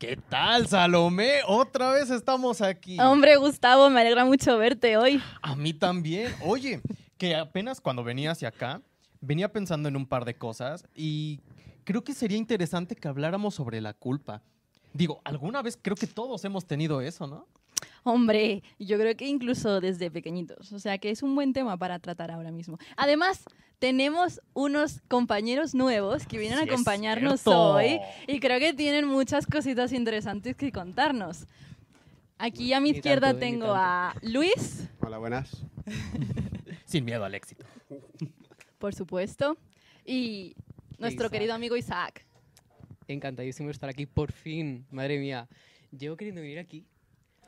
¿Qué tal, Salomé? Otra vez estamos aquí. Hombre, Gustavo, me alegra mucho verte hoy. A mí también. Oye, que apenas cuando venía hacia acá, venía pensando en un par de cosas y creo que sería interesante que habláramos sobre la culpa. Digo, alguna vez creo que todos hemos tenido eso, ¿no? Hombre, yo creo que incluso desde pequeñitos. O sea que es un buen tema para tratar ahora mismo. Además, tenemos unos compañeros nuevos que vienen a acompañarnos hoy y creo que tienen muchas cositas interesantes que contarnos. Aquí a mi izquierda tengo a Luis. Hola, buenas. Sin miedo al éxito. Por supuesto. Y nuestro querido amigo Isaac. Encantadísimo de estar aquí, por fin. Madre mía. Llevo queriendo venir aquí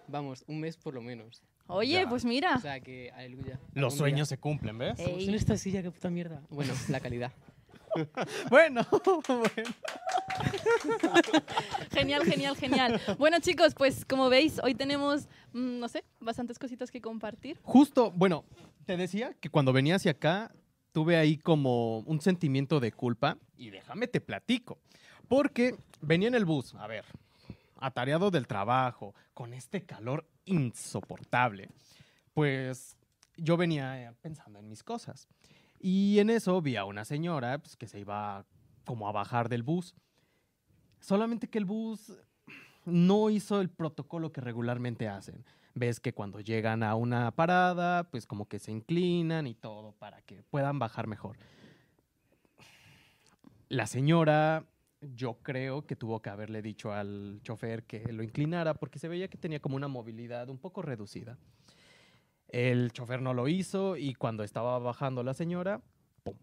Vamos, un mes por lo menos. Oye, pues mira. O sea que, aleluya. Los sueños se cumplen, ¿ves? en esta silla, qué puta mierda. Bueno, la calidad. Bueno, Genial, genial, genial. Bueno, chicos, pues como veis, hoy tenemos, mm, no sé, bastantes cositas que compartir. Justo, bueno, te decía que cuando venía hacia acá tuve ahí como un sentimiento de culpa y déjame te platico. Porque venía en el bus, a ver, atareado del trabajo, con este calor insoportable, pues yo venía eh, pensando en mis cosas. Y en eso vi a una señora pues, que se iba como a bajar del bus. Solamente que el bus no hizo el protocolo que regularmente hacen. Ves que cuando llegan a una parada, pues como que se inclinan y todo para que puedan bajar mejor. La señora yo creo que tuvo que haberle dicho al chofer que lo inclinara porque se veía que tenía como una movilidad un poco reducida. El chofer no lo hizo y cuando estaba bajando la señora, ¡pum!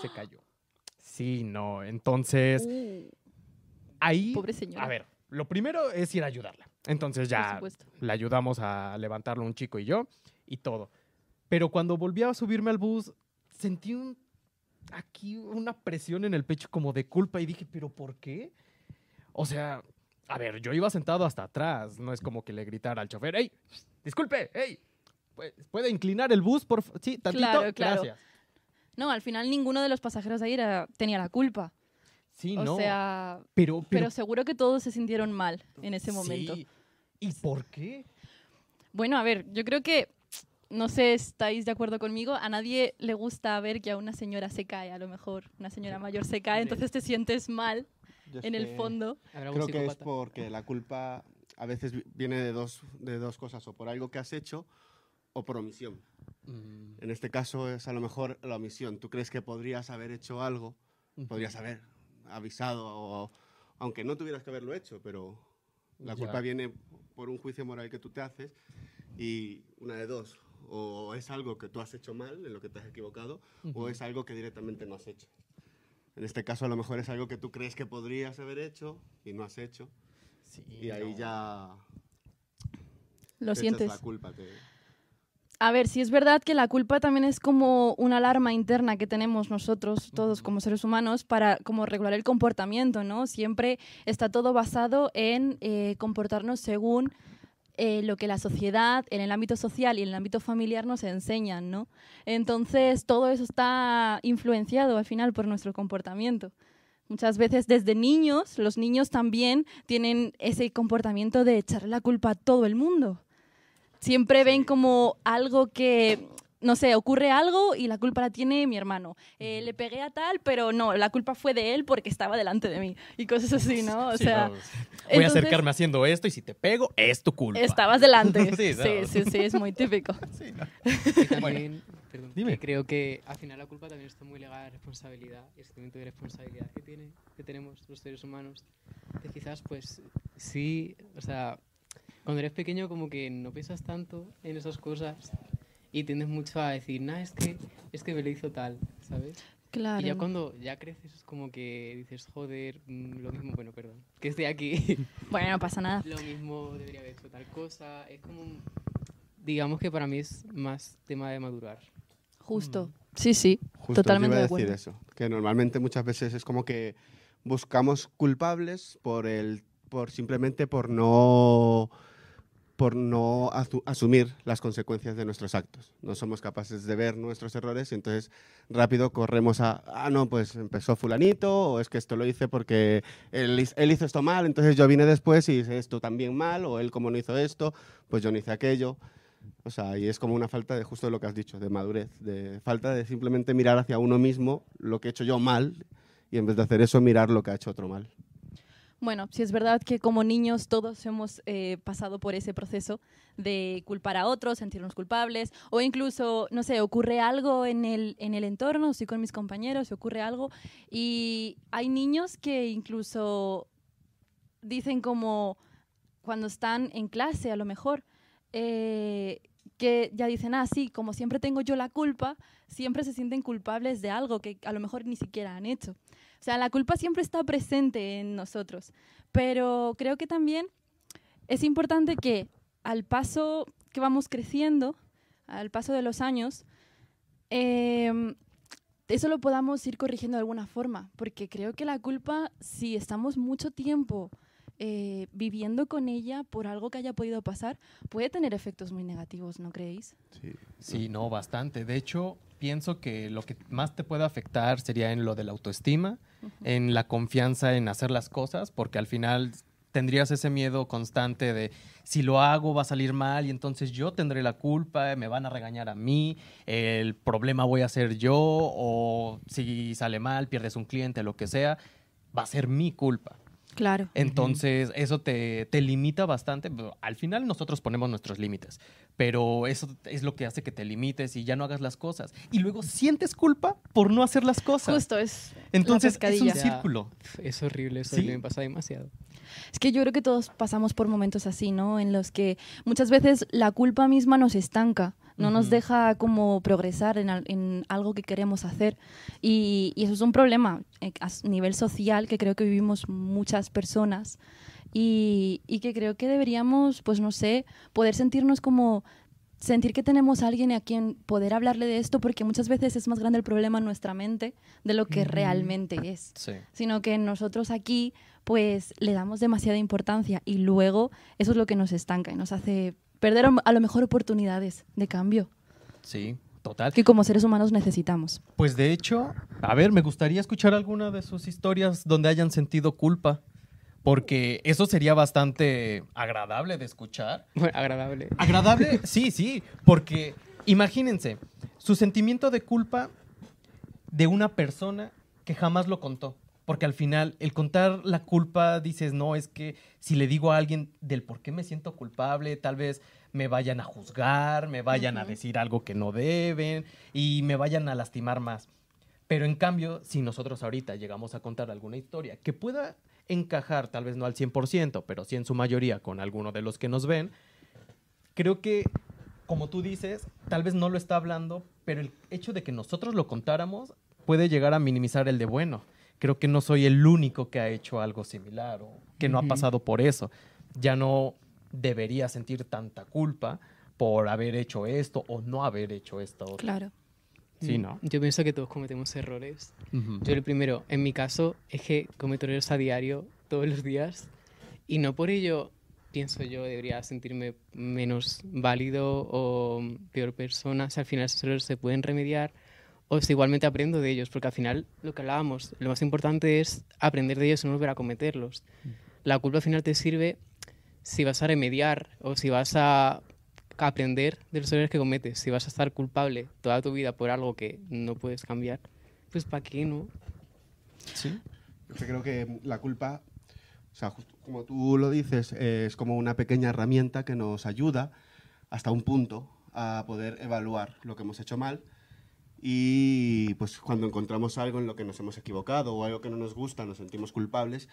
Se cayó. Sí, no. Entonces, uh. ahí... Pobre señora. A ver, lo primero es ir a ayudarla. Entonces ya la ayudamos a levantarlo un chico y yo y todo. Pero cuando volví a subirme al bus, sentí un aquí una presión en el pecho como de culpa y dije, pero ¿por qué? O sea, a ver, yo iba sentado hasta atrás, no es como que le gritara al chofer, ¡Ey! Disculpe, ¡Ey! ¿Puede inclinar el bus, por Sí, tantito, gracias. No, al final ninguno de los pasajeros ahí tenía la culpa. Sí, ¿no? o sea, pero, pero, pero, seguro que todos se sintieron mal en ese momento. Sí. ¿Y por qué? Bueno, a ver, yo creo que no sé, estáis de acuerdo conmigo, a nadie le gusta ver que a una señora se cae, a lo mejor una señora mayor se cae, entonces te sientes mal en el fondo. Creo que es porque la culpa a veces viene de dos, de dos cosas, o por algo que has hecho o por omisión. Mm. En este caso es a lo mejor la omisión. ¿Tú crees que podrías haber hecho algo? Podrías haber avisado, aunque no tuvieras que haberlo hecho, pero la culpa viene por un juicio moral que tú te haces y una de dos, o es algo que tú has hecho mal, en lo que te has equivocado, o es algo que directamente no has hecho. En este caso, a lo mejor es algo que tú crees que podrías haber hecho y no has hecho. y ahí ya. Lo sientes. culpa A ver, si es verdad que la culpa también es como una alarma interna que tenemos nosotros todos como seres humanos para como regular el comportamiento, ¿no? Siempre está todo basado en eh, comportarnos según eh, lo que la sociedad, en el ámbito social y en el ámbito familiar nos enseñan, ¿no? Entonces todo eso está influenciado al final por nuestro comportamiento. Muchas veces desde niños, los niños también tienen ese comportamiento de echar la culpa a todo el mundo. Siempre ven como algo que no sé, ocurre algo y la culpa la tiene mi hermano. Eh, le pegué a tal, pero no, la culpa fue de él porque estaba delante de mí. Y cosas así, ¿no? O sea, voy a acercarme haciendo esto y si te pego, es tu culpa. Estabas delante. sí, sí, sí, es muy típico. sí, perdón, Dime. creo que al final la culpa también está muy ligada a responsabilidad y el sentimiento de responsabilidad que, tiene, que tenemos los seres humanos. Que quizás, pues, sí, o sea, cuando eres pequeño como que no piensas tanto en esas cosas y tiendes mucho a decir, nada es que, es que me lo hizo tal, ¿sabes? Claro. Y ya cuando ya creces es como que dices, joder, mm, lo mismo, bueno, perdón, que estoy aquí. Bueno, no pasa nada. Lo mismo debería haber hecho tal cosa. Es como, digamos que para mí es más tema de madurar. Justo, mm. sí, sí, totalmente de acuerdo. decir eso, que normalmente muchas veces es como que buscamos culpables por el, por simplemente por no por no asumir las consecuencias de nuestros actos. No somos capaces de ver nuestros errores y entonces rápido corremos a, ah, no, pues empezó fulanito, o es que esto lo hice porque él, hizo esto mal, entonces yo vine después y hice esto también mal, o él como no hizo esto, pues yo no hice aquello. O sea, y es como una falta de justo lo que has dicho, de madurez, de falta de simplemente mirar hacia uno mismo lo que he hecho yo mal y en vez de hacer eso mirar lo que ha hecho otro mal. Bueno, si es verdad que como niños todos hemos eh, pasado por ese proceso de culpar a otros, sentirnos culpables, o incluso, no sé, ocurre algo en el, en el entorno, estoy con mis compañeros, ocurre algo, y hay niños que incluso dicen como cuando están en clase a lo mejor, eh, que ya dicen, ah, sí, como siempre tengo yo la culpa, siempre se sienten culpables de algo que a lo mejor ni siquiera han hecho. O sea, la culpa siempre está presente en nosotros, pero creo que también es importante que al paso que vamos creciendo, al paso de los años, em, eso lo podamos ir corrigiendo de alguna forma, porque creo que la culpa, si estamos mucho tiempo eh, viviendo con ella por algo que haya podido pasar, puede tener efectos muy negativos, ¿no creéis? Sí, sí no, bastante. De hecho, pienso que lo que más te puede afectar sería en lo de la autoestima, en la confianza en hacer las cosas, porque al final tendrías ese miedo constante de si lo hago va a salir mal y entonces yo tendré la culpa, me van a regañar a mí, el problema voy a ser yo o si sale mal, pierdes un cliente, lo que sea, va a ser mi culpa. Claro. Entonces, eso te, limita bastante. Al final nosotros ponemos nuestros límites, pero eso es lo que hace que te limites y ya no hagas las cosas. Y luego sientes culpa por no hacer las cosas. Justo es. Entonces, es un círculo. es horrible, eso ¿Sí? me pasa demasiado. Es que yo creo que todos pasamos por momentos así, ¿no? En los que muchas veces la culpa misma nos estanca no nos deja como progresar en, algo que queremos hacer. Y, y, eso es un problema eh, a nivel social que creo que vivimos muchas personas y, y que creo que deberíamos, pues no sé, poder sentirnos como sentir que tenemos a alguien a quien poder hablarle de esto, porque muchas veces es más grande el problema en nuestra mente de lo que realmente ah, es. Sino que nosotros aquí, pues, le damos demasiada importancia y luego eso es lo que nos estanca y nos hace perder a lo mejor oportunidades de cambio. Sí, total. Que como seres humanos necesitamos. Pues de hecho, a ver, me gustaría escuchar alguna de sus historias donde hayan sentido culpa porque eso sería bastante agradable de escuchar. agradable. Agradable, sí, sí, porque imagínense, su sentimiento de culpa de una persona que jamás lo contó. Porque al final, el contar la culpa, dices, no, es que si le digo a alguien del por qué me siento culpable, tal vez me vayan a juzgar, me vayan a decir algo que no deben y me vayan a lastimar más. Pero en cambio, si nosotros ahorita llegamos a contar alguna historia que pueda encajar, tal vez no al 100%, pero sí en su mayoría con alguno de los que nos ven, creo que, como tú dices, tal vez no lo está hablando, pero el hecho de que nosotros lo contáramos puede llegar a minimizar el de bueno. Creo que no soy el único que ha hecho algo similar o que no ha pasado por eso. Ya no debería sentir tanta culpa por haber hecho esto o no haber hecho esto. Claro. Sí, mm, Yo pienso que todos cometemos errores. Yo el primero, en mi caso, es que cometo errores a diario, todos los días, y no por ello pienso yo debería sentirme menos válido o peor persona, si al final esos errores se pueden remediar o si igualmente aprendo de ellos, porque al final lo que hablábamos, lo más importante es aprender de ellos y no volver a cometerlos. Mm. La culpa al final te sirve si vas a remediar o si vas a aprender de los errores que cometes. Si vas a estar culpable toda tu vida por algo que no puedes cambiar, pues ¿para qué no? Sí. Yo creo que la culpa, o sea, como tú lo dices, es como una pequeña herramienta que nos ayuda hasta un punto a poder evaluar lo que hemos hecho mal y pues cuando encontramos algo en lo que nos hemos equivocado o algo que no nos gusta, nos sentimos culpables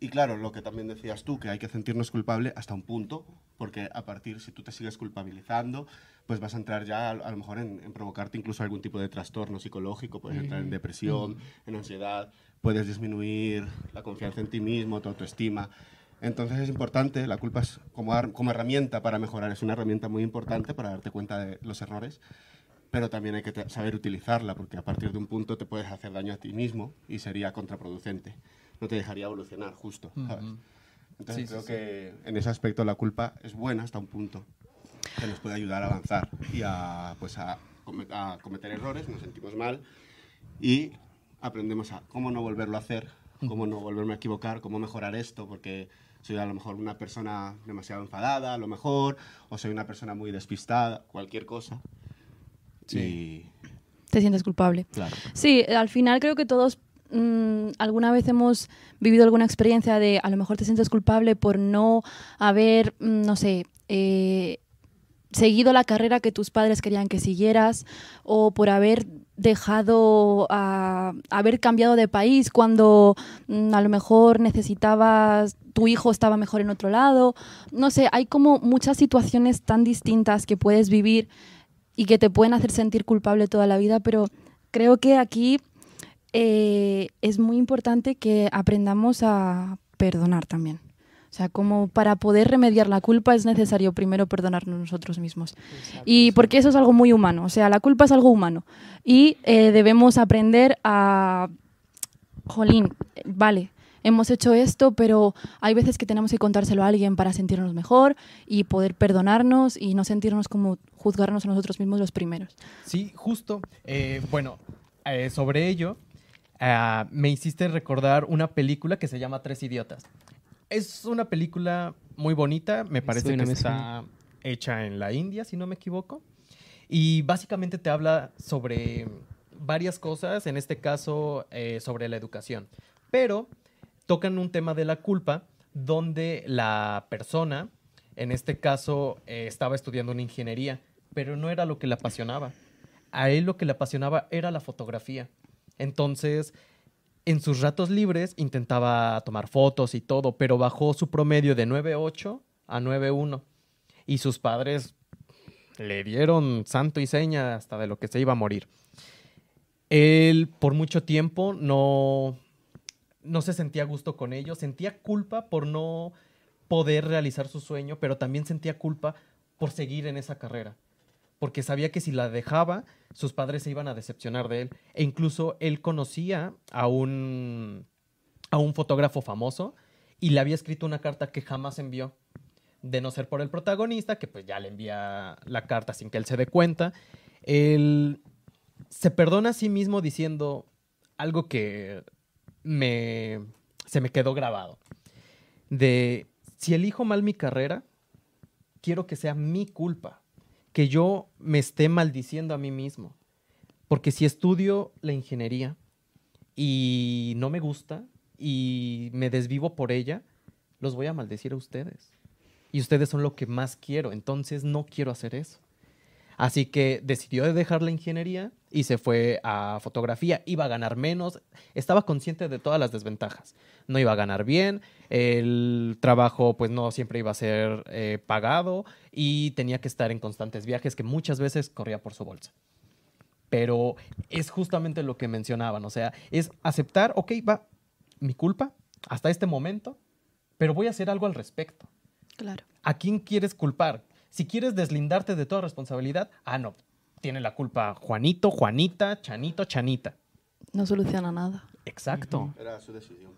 y claro, lo que también decías tú, que hay que sentirnos culpable hasta un punto, porque a partir, si tú te sigues culpabilizando, pues vas a entrar ya a, lo mejor en, en, provocarte incluso algún tipo de trastorno psicológico, puedes entrar en depresión, en ansiedad, puedes disminuir la confianza en ti mismo, tu autoestima. Entonces es importante, la culpa es como, como herramienta para mejorar, es una herramienta muy importante para darte cuenta de los errores pero también hay que saber utilizarla, porque a partir de un punto te puedes hacer daño a ti mismo y sería contraproducente no te dejaría evolucionar, justo. Entonces creo que en ese aspecto la culpa es buena hasta un punto que nos puede ayudar a avanzar y a, pues a, cometer errores, nos sentimos mal y aprendemos a cómo no volverlo a hacer, cómo no volverme a equivocar, cómo mejorar esto, porque soy a lo mejor una persona demasiado enfadada, a lo mejor, o soy una persona muy despistada, cualquier cosa. Sí. Te sientes culpable. Claro. Sí, al final creo que todos Mm, alguna vez hemos vivido alguna experiencia de a lo mejor te sientes culpable por no haber, mm, no sé, eh, seguido la carrera que tus padres querían que siguieras o por haber dejado, a, haber cambiado de país cuando mm, a lo mejor necesitabas, tu hijo estaba mejor en otro lado. No sé, hay como muchas situaciones tan distintas que puedes vivir y que te pueden hacer sentir culpable toda la vida, pero creo que aquí eh, es muy importante que aprendamos a perdonar también. O sea, como para poder remediar la culpa es necesario primero perdonarnos nosotros mismos. Y porque eso es algo muy humano, o sea, la culpa es algo humano. Y eh, debemos aprender a, jolín, vale, hemos hecho esto, pero hay veces que tenemos que contárselo a alguien para sentirnos mejor y poder perdonarnos y no sentirnos como juzgarnos a nosotros mismos los primeros. Sí, justo. Eh, bueno, sobre ello, Ah, me hiciste recordar una película que se llama Tres Idiotas. Es una película muy bonita, me parece que está hecha en la India, si no me equivoco. Y básicamente te habla sobre varias cosas, en este caso eh, sobre la educación. Pero tocan un tema de la culpa donde la persona, en este caso, eh, estaba estudiando una ingeniería, pero no era lo que le apasionaba. A él lo que le apasionaba era la fotografía. Entonces, en sus ratos libres intentaba tomar fotos y todo, pero bajó su promedio de 9.8 a 9.1. Y sus padres le dieron santo y seña hasta de lo que se iba a morir. Él por mucho tiempo no, no se sentía a gusto con ellos, sentía culpa por no poder realizar su sueño, pero también sentía culpa por seguir en esa carrera porque sabía que si la dejaba, sus padres se iban a decepcionar de él. E incluso él conocía a un, a un fotógrafo famoso y le había escrito una carta que jamás envió. De no ser por el protagonista, que pues ya le envía la carta sin que él se dé cuenta. Él se perdona a sí mismo diciendo algo que me, se me quedó grabado. De, si elijo mal mi carrera, quiero que sea mi culpa que yo me esté maldiciendo a mí mismo. Porque si estudio la ingeniería y no me gusta y me desvivo por ella, los voy a maldecir a ustedes. Y ustedes son lo que más quiero, entonces no quiero hacer eso. Así que decidió dejar la ingeniería y se fue a fotografía. Iba a ganar menos, estaba consciente de todas las desventajas. No iba a ganar bien, el trabajo pues no siempre iba a ser eh, pagado y tenía que estar en constantes viajes que muchas veces corría por su bolsa. Pero es justamente lo que mencionaban, o sea, es aceptar, ok, va, mi culpa hasta este momento, pero voy a hacer algo al respecto. Claro. ¿A quién quieres culpar? Si quieres deslindarte de toda responsabilidad, ah, no, tiene la culpa Juanito, Juanita, Chanito, Chanita. No soluciona nada. Exacto. Era su decisión.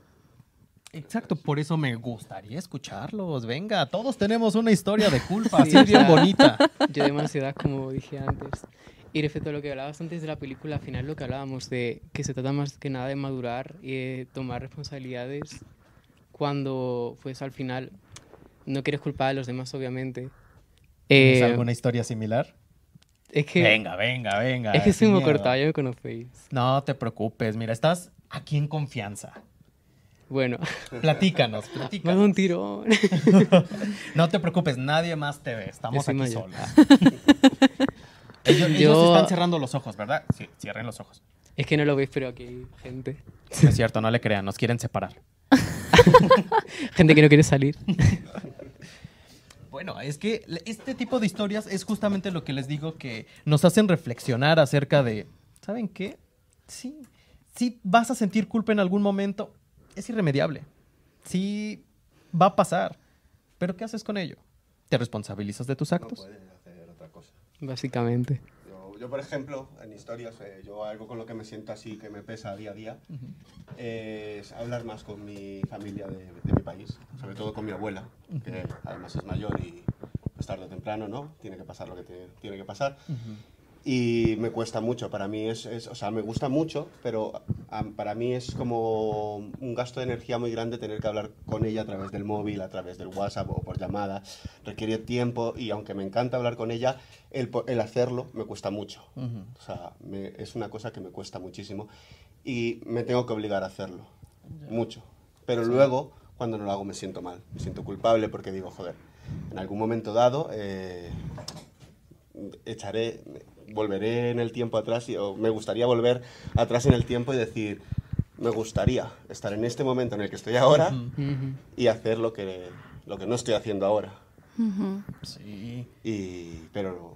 Exacto, por eso me gustaría escucharlos. Venga, todos tenemos una historia de culpa, así bien bonita. Yo de ansiedad, como dije antes. Y respecto a lo que hablabas antes de la película, al final lo que hablábamos de que se trata más que nada de madurar y tomar responsabilidades cuando, pues al final, no quieres culpar a los demás, obviamente, ¿Tienes eh, alguna historia similar? Es que, venga, venga, venga. Es que soy muy cortado, yo me No te preocupes, mira, estás aquí en confianza. Bueno. Platícanos, platícanos. un tirón. no te preocupes, nadie más te ve. Estamos aquí solos. ellos, están cerrando los ojos, ¿verdad? Sí, cierren los ojos. Es que no lo veis, pero aquí hay gente. es cierto, no le crean, nos quieren separar. gente que no quiere salir. Bueno, es que este tipo de historias es justamente lo que les digo que nos hacen reflexionar acerca de, ¿saben qué? Sí, sí vas a sentir culpa en algún momento, es irremediable. Sí va a pasar, pero ¿qué haces con ello? ¿Te responsabilizas de tus actos? No hacer otra cosa. Básicamente yo, por ejemplo, en historias, eh, yo algo con lo que me siento así, que me pesa día a día, es hablar más con mi familia de, mi país, sobre todo con mi abuela, que además es mayor y pues tarde o temprano, ¿no? Tiene que pasar lo que tiene que pasar. Y me cuesta mucho, para mí es, es, o sea, me gusta mucho, pero para mí es como un gasto de energía muy grande tener que hablar con ella a través del móvil, a través del WhatsApp o por llamada. Requiere tiempo y aunque me encanta hablar con ella, el, hacerlo me cuesta mucho. O sea, es una cosa que me cuesta muchísimo y me tengo que obligar a hacerlo. Mucho. Pero luego, cuando no lo hago, me siento mal. Me siento culpable porque digo, joder, en algún momento dado eh, echaré volveré en el tiempo atrás, y, o me gustaría volver atrás en el tiempo y decir, me gustaría estar en este momento en el que estoy ahora y hacer lo que, lo que no estoy haciendo ahora. Y, pero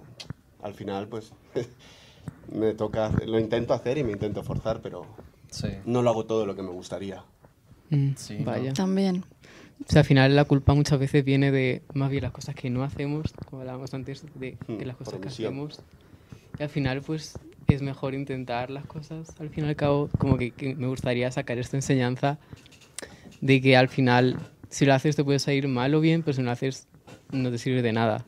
al final, pues, me toca, lo intento hacer y me intento forzar, pero no lo hago todo lo que me gustaría. Mm, sí, vaya. También. O sea, al final la culpa muchas veces viene de más bien las cosas que no hacemos, como hablábamos antes, de mm, las cosas que hacemos al final pues es mejor intentar las cosas. Al fin y al cabo, como que, me gustaría sacar esta enseñanza de que al final, si lo haces te puedes salir mal o bien, pero si no lo haces no te sirve de nada.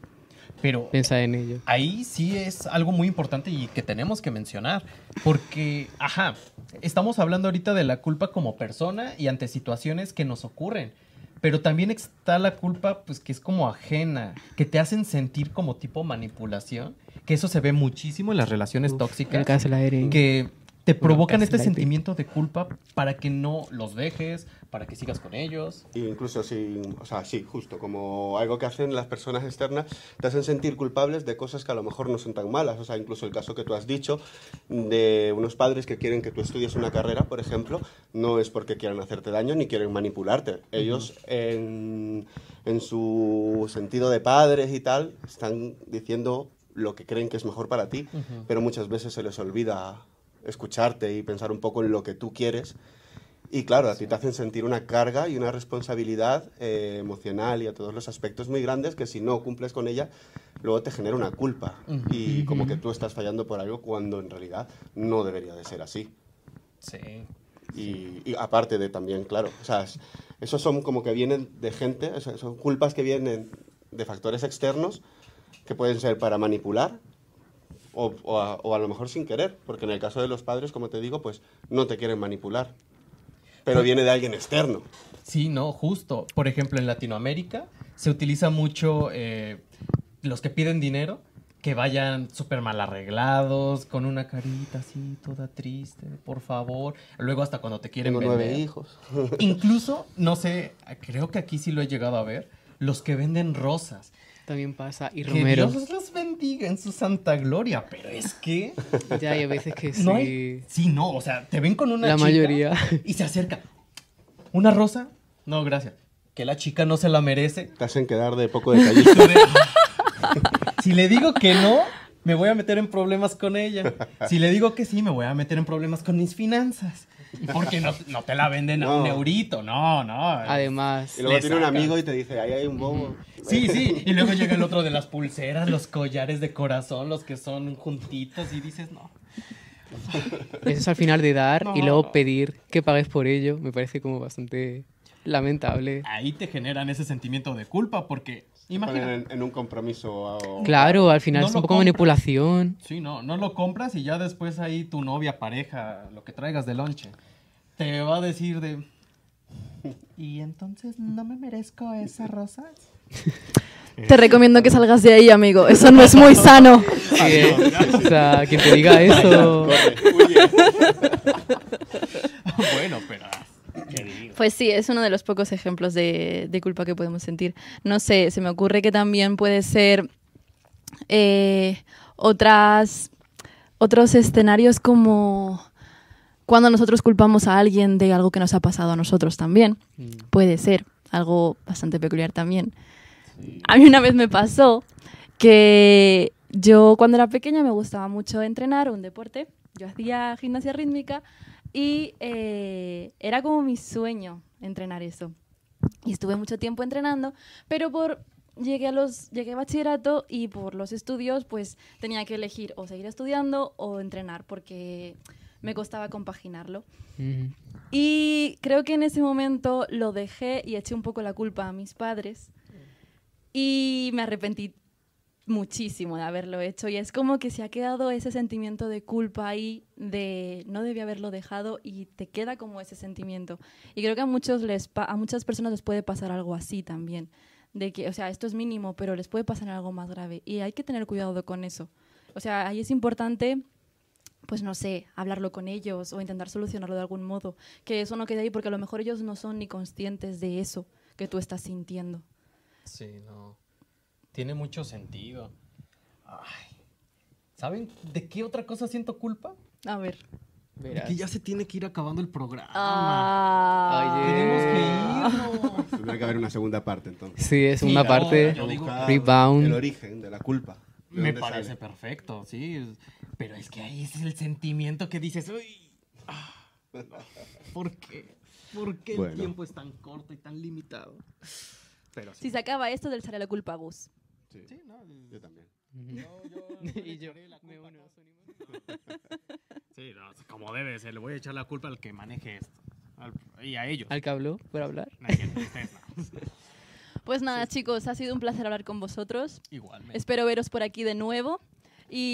Pero Piensa en ello. Ahí sí es algo muy importante y que tenemos que mencionar. Porque, ajá, estamos hablando ahorita de la culpa como persona y ante situaciones que nos ocurren. Pero también está la culpa, pues, que es como ajena, que te hacen sentir como tipo manipulación que eso se ve muchísimo en las relaciones tóxicas. Que te provocan este sentimiento de culpa para que no los dejes, para que sigas con ellos. incluso si, o sea, sí, justo, como algo que hacen las personas externas, te hacen sentir culpables de cosas que a lo mejor no son tan malas. O sea, incluso el caso que tú has dicho de unos padres que quieren que tú estudies una carrera, por ejemplo, no es porque quieran hacerte daño ni quieren manipularte. Ellos en, en su sentido de padres y tal, están diciendo lo que creen que es mejor para ti, pero muchas veces se les olvida escucharte y pensar un poco en lo que tú quieres. Y claro, a ti te hacen sentir una carga y una responsabilidad eh, emocional y a todos los aspectos muy grandes que si no cumples con ella, luego te genera una culpa. Y como que tú estás fallando por algo cuando en realidad no debería de ser así. Sí. Y, y, aparte de también, claro, o sea, esos son como que vienen de gente, son culpas que vienen de factores externos que pueden ser para manipular o, o, a, lo mejor sin querer, porque en el caso de los padres, como te digo, pues no te quieren manipular, pero pues viene de alguien externo. Sí, no, justo. Por ejemplo, en Latinoamérica se utiliza mucho eh, los que piden dinero que vayan súper mal arreglados, con una carita así, toda triste, por favor. Luego hasta cuando te quieren Tengo nueve hijos. Incluso, no sé, creo que aquí sí lo he llegado a ver, los que venden rosas. También pasa. Y Romero. Que Dios los bendiga en su santa gloria, pero es que. Ya hay veces que sí. No Sí, no, o sea, te ven con una. La mayoría. Y se acerca. ¿Una rosa? No, gracias. Que la chica no se la merece. Te hacen quedar de poco de si le digo que no, me voy a meter en problemas con ella. Si le digo que sí, me voy a meter en problemas con mis finanzas. Porque no, no te la venden a un eurito, no, no. Además. Y luego tiene un amigo y te dice, ahí hay un bobo. Sí, sí. Y luego llega el otro de las pulseras, los collares de corazón, los que son juntitos, y dices, no. Eso es al final de dar y luego pedir que pagues por ello. Me parece como bastante lamentable. Ahí te generan ese sentimiento de culpa porque en, un compromiso. Ah, claro, al final es un poco manipulación. Sí, no, no lo compras y ya después ahí tu novia, pareja, lo que traigas de lonche, te va a decir de... ¿Y entonces no me merezco esas rosas? Te recomiendo que salgas de ahí, amigo. Eso no es muy sano. Eh, o sea, quien te diga eso. bueno, pero pues sí, es uno de los pocos ejemplos de, culpa que podemos sentir. No sé, se me ocurre que también puede ser eh, otras, otros escenarios como cuando nosotros culpamos a alguien de algo que nos ha pasado a nosotros también. Mm. Puede ser algo bastante peculiar también. A mí una vez me pasó que yo cuando era pequeña me gustaba mucho entrenar un deporte. Yo hacía gimnasia rítmica y eh, era como mi sueño entrenar eso. Y estuve mucho tiempo entrenando, pero por llegué a los llegué bachillerato y por los estudios pues tenía que elegir o seguir estudiando o entrenar porque me costaba compaginarlo. Y creo que en ese momento lo dejé y eché un poco la culpa a mis padres y me arrepentí muchísimo de haberlo hecho y es como que se ha quedado ese sentimiento de culpa ahí, de no debía haberlo dejado y te queda como ese sentimiento. Y creo que a, muchos les a muchas personas les puede pasar algo así también, de que, o sea, esto es mínimo, pero les puede pasar algo más grave y hay que tener cuidado con eso. O sea, ahí es importante pues no sé, hablarlo con ellos o intentar solucionarlo de algún modo, que eso no quede ahí porque a lo mejor ellos no son ni conscientes de eso que tú estás sintiendo. Sí, no tiene mucho sentido. ¿Saben de qué otra cosa siento culpa? A ver. que ya se tiene que ir acabando el programa. Ah. Tenemos que irnos. Tendrá que haber una segunda parte entonces. Sí, es una parte. rebound. El origen de la culpa. Me parece perfecto, sí. Pero es que ahí es el sentimiento que dices, uy. Ah, ¿Por qué? ¿Por qué el tiempo es tan corto y tan limitado? Si se acaba esto, del sale la culpa a vos. Sí, no. Yo también. No, yo y yo la culpa sí, no, como debe ser, le voy a echar la culpa al que maneje esto. y a ellos. Al que habló, por hablar. pues nada, chicos, ha sido un placer hablar con vosotros. Igualmente. Espero veros por aquí de nuevo y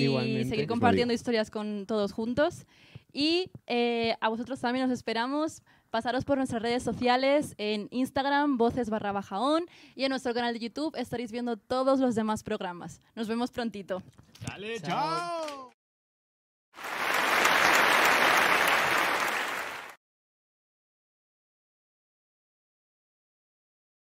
seguir compartiendo historias con todos juntos. Y eh, a vosotros también os esperamos Pasaros por nuestras redes sociales en Instagram, voces barra bajaón, y en nuestro canal de YouTube estaréis viendo todos los demás programas. Nos vemos prontito. chao.